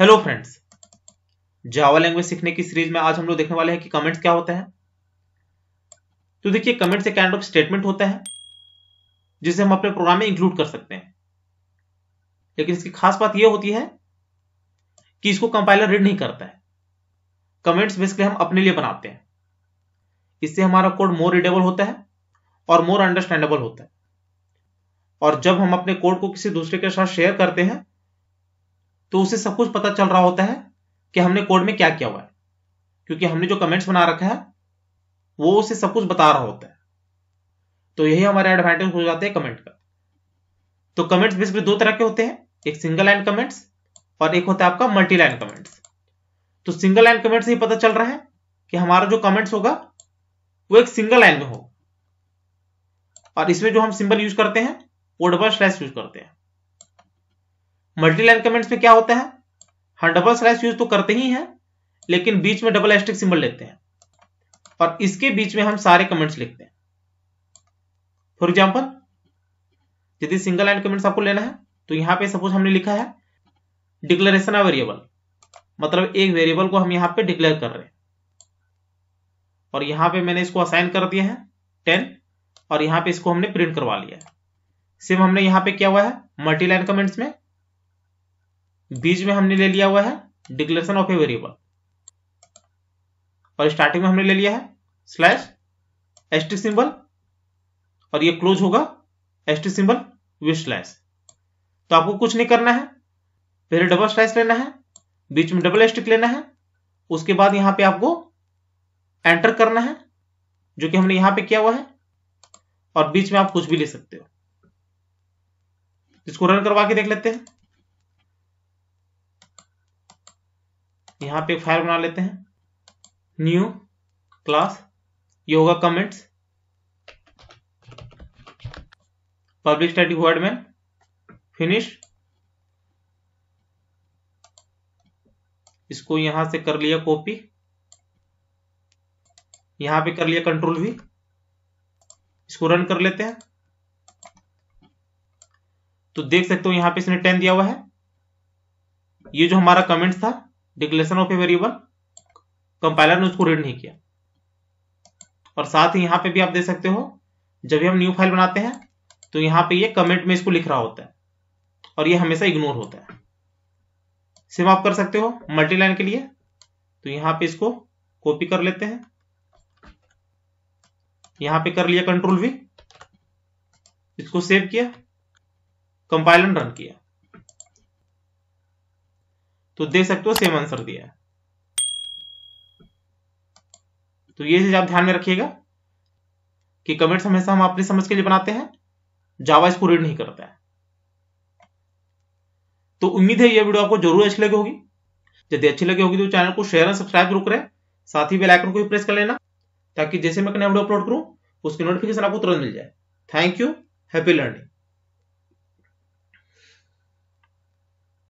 hello friends Java language सीखने की series में आज हम लोग देखने वाले हैं कि कमेंट्स क्या होता है तो देखिए कमेंट्स एक काइंड ऑफ स्टेटमेंट होता है जिसे हम अपने प्रोग्राम में इंक्लूड कर सकते हैं लेकिन इसकी खास बात यह होती है कि इसको कंपाइलर रीड नहीं करता है कमेंट्स बेसिकली हम अपने लिए बनाते हैं इससे हमारा कोड मोर रीडेबल होता है और मोर अंडरस्टैंडेबल होता है और जब हम अपने कोड को किसी दूसरे के साथ शेयर करते हैं तो उसे सब कुछ पता चल रहा होता है कि हमने कोड में क्या किया हुआ है क्योंकि हमने जो कमेंट्स बना रखा है वो उसे सब कुछ बता रहा होता है तो यही हमारे एडवांटेज हो जाते हैं कमेंट का तो कमेंट्स बेसिकली दो तरह के होते हैं एक सिंगल लाइन कमेंट्स और एक होता है आपका मल्टी लाइन कमेंट्स तो सिंगल लाइन कमेंट से ही पता चल रहा है कि हमारा जो कमेंट्स होगा वो एक सिंगल लाइन में हो और इसमें जो हम सिंबल यूज करते हैं वो डबल स्लैश यूज करते हैं मल्टी लाइन कमेंट्स में क्या होता है हम डबल स्लैश यूज तो करते ही हैं लेकिन बीच में डबल एस्टिक सिंबल लेते हैं और इसके बीच में हम सारे कमेंट्स लिखते हैं फॉर एग्जाम्पल यदि सिंगल लाइन कमेंट्स आपको लेना है तो यहां पे सपोज हमने लिखा है डिक्लेरेशन ऑफ वेरिएबल मतलब एक वेरिएबल को हम यहां पे डिक्लेयर कर रहे हैं और यहां पे मैंने इसको असाइन कर दिया है टेन और यहां पे इसको हमने प्रिंट करवा लिया है सिर्फ हमने यहां पे क्या हुआ है मल्टी लाइन कमेंट्स में बीच में हमने ले लिया हुआ है डिक्लेरेशन ऑफ ए वेरिएबल और स्टार्टिंग में हमने ले लिया है स्लैश एसटी सिंबल और ये क्लोज होगा एसटी सिंबल विथ स्लैश तो आपको कुछ नहीं करना है पहले डबल स्लैश लेना है बीच में डबल एस्टिक लेना है उसके बाद यहां पे आपको एंटर करना है जो कि हमने यहां पे किया हुआ है और बीच में आप कुछ भी ले सकते हो इसको रन करवा के देख लेते हैं यहां पे एक फाइल बना लेते हैं न्यू क्लास योगा comments public static void main finish इसको यहां से कर लिया कॉपी यहां पे कर लिया कंट्रोल भी इसको रन कर लेते हैं तो देख सकते हो यहां पे इसने टेन दिया हुआ है ये जो हमारा कमेंट था declaration of a variable compiler ने उसको रीड नहीं किया और साथ ही यहां पे भी आप देख सकते हो जब भी हम न्यू फाइल बनाते हैं तो यहां पे ये कमेंट में इसको लिख रहा होता है और ये हमेशा इग्नोर होता है सिम आप कर सकते हो मल्टी लाइन के लिए तो यहां पे इसको कॉपी कर लेते हैं यहां पे कर लिया कंट्रोल भी इसको सेव किया कंपाइलर रन किया तो दे सकते हो सेम आंसर दिया तो ये चीज आप ध्यान में रखिएगा कि कमेंट्स हमेशा हम अपनी समझ के लिए बनाते हैं जावा इसको रीड नहीं करता है तो उम्मीद है ये वीडियो आपको जरूर अच्छी लगी होगी यदि अच्छी लगी होगी तो चैनल को शेयर और सब्सक्राइब जरूर करें साथ ही बेलाइकन को भी प्रेस कर लेना ताकि जैसे मैं नया वीडियो अपलोड करूं उसकी नोटिफिकेशन आपको तुरंत मिल जाए थैंक यू हैप्पी लर्निंग